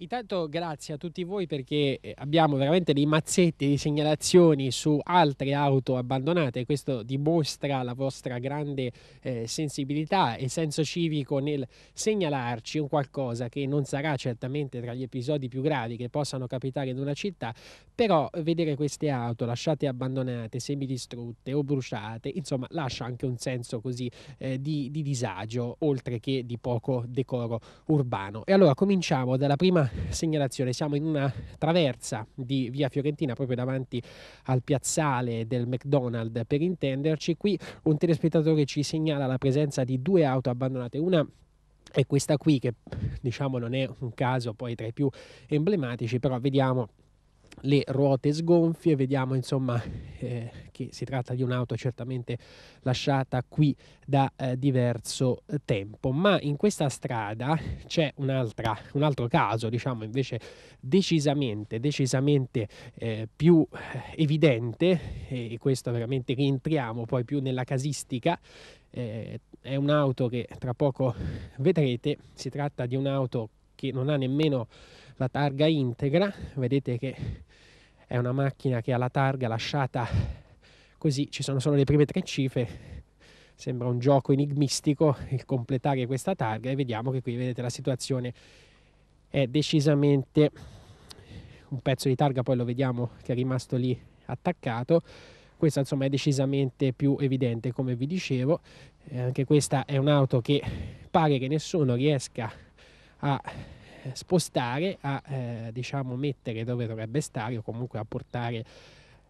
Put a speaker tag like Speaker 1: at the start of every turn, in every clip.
Speaker 1: Intanto grazie a tutti voi perché eh, abbiamo veramente dei mazzetti di segnalazioni su altre auto abbandonate, questo dimostra la vostra grande eh, sensibilità e senso civico nel segnalarci un qualcosa che non sarà certamente tra gli episodi più gravi che possano capitare in una città, però vedere queste auto lasciate abbandonate, semidistrutte o bruciate, insomma lascia anche un senso così eh, di, di disagio oltre che di poco decoro urbano. E allora cominciamo dalla prima segnalazione, siamo in una traversa di via Fiorentina proprio davanti al piazzale del McDonald's per intenderci. Qui un telespettatore ci segnala la presenza di due auto abbandonate, una è questa qui che diciamo non è un caso poi tra i più emblematici, però vediamo le ruote sgonfie, vediamo insomma eh, che si tratta di un'auto certamente lasciata qui da eh, diverso tempo, ma in questa strada c'è un altro caso, diciamo invece decisamente, decisamente eh, più eh, evidente e questo veramente rientriamo poi più nella casistica eh, è un'auto che tra poco vedrete, si tratta di un'auto che non ha nemmeno la targa integra, vedete che è una macchina che ha la targa lasciata così, ci sono solo le prime tre cifre, sembra un gioco enigmistico il completare questa targa e vediamo che qui vedete la situazione è decisamente un pezzo di targa poi lo vediamo che è rimasto lì attaccato questa insomma è decisamente più evidente come vi dicevo eh, anche questa è un'auto che pare che nessuno riesca a eh, spostare a eh, diciamo mettere dove dovrebbe stare o comunque a portare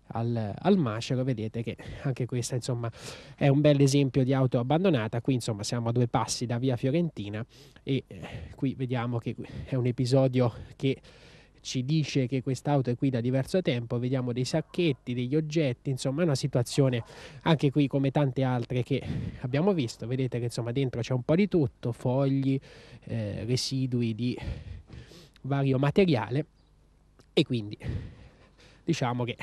Speaker 1: al, al, macero vedete che anche questa insomma è un bel esempio di auto abbandonata qui insomma siamo a due passi da via Fiorentina e eh, qui vediamo che è un episodio che ci dice che quest'auto è qui da diverso tempo, vediamo dei sacchetti, degli oggetti, insomma è una situazione anche qui come tante altre che abbiamo visto, vedete che insomma dentro c'è un po' di tutto, fogli, eh, residui di vario materiale e quindi diciamo che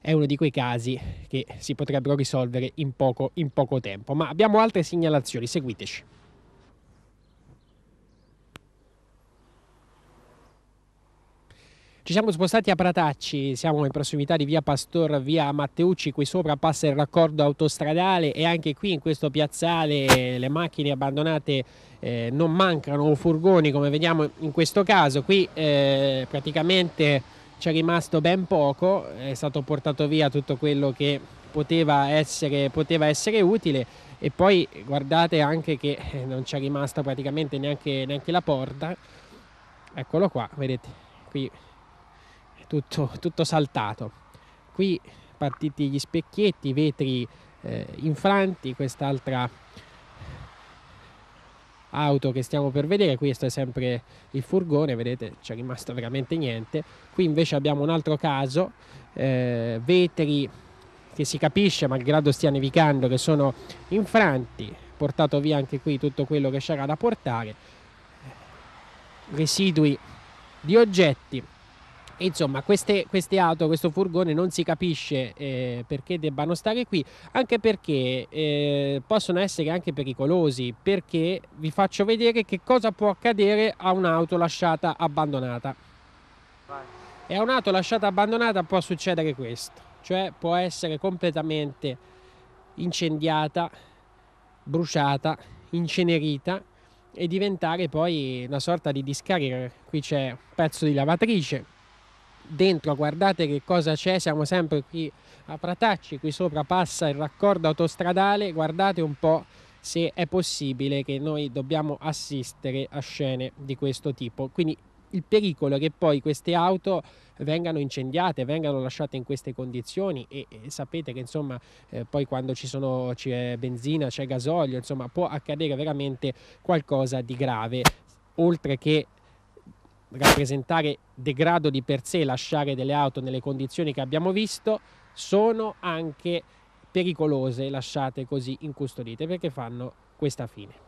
Speaker 1: è uno di quei casi che si potrebbero risolvere in poco, in poco tempo, ma abbiamo altre segnalazioni, seguiteci. Ci siamo spostati a Pratacci, siamo in prossimità di via Pastor, via Matteucci, qui sopra passa il raccordo autostradale e anche qui in questo piazzale le macchine abbandonate eh, non mancano, o furgoni come vediamo in questo caso, qui eh, praticamente è rimasto ben poco, è stato portato via tutto quello che poteva essere, poteva essere utile e poi guardate anche che eh, non c'è rimasta praticamente neanche, neanche la porta, eccolo qua, vedete, qui tutto, tutto saltato. Qui partiti gli specchietti, vetri eh, infranti, quest'altra auto che stiamo per vedere, questo è sempre il furgone, vedete c'è rimasto veramente niente, qui invece abbiamo un altro caso, eh, vetri che si capisce malgrado stia nevicando che sono infranti, portato via anche qui tutto quello che c'era da portare, residui di oggetti insomma, queste, queste, auto, questo furgone non si capisce eh, perché debbano stare qui, anche perché eh, possono essere anche pericolosi, perché vi faccio vedere che cosa può accadere a un'auto lasciata abbandonata. Vai. E a un'auto lasciata abbandonata può succedere questo, cioè può essere completamente incendiata, bruciata, incenerita e diventare poi una sorta di discarica. Qui c'è un pezzo di lavatrice dentro guardate che cosa c'è siamo sempre qui a Pratacci qui sopra passa il raccordo autostradale guardate un po' se è possibile che noi dobbiamo assistere a scene di questo tipo quindi il pericolo che poi queste auto vengano incendiate, vengano lasciate in queste condizioni e, e sapete che insomma eh, poi quando ci sono c'è benzina, c'è gasolio, insomma può accadere veramente qualcosa di grave oltre che rappresentare degrado di per sé lasciare delle auto nelle condizioni che abbiamo visto, sono anche pericolose lasciate così incustodite perché fanno questa fine.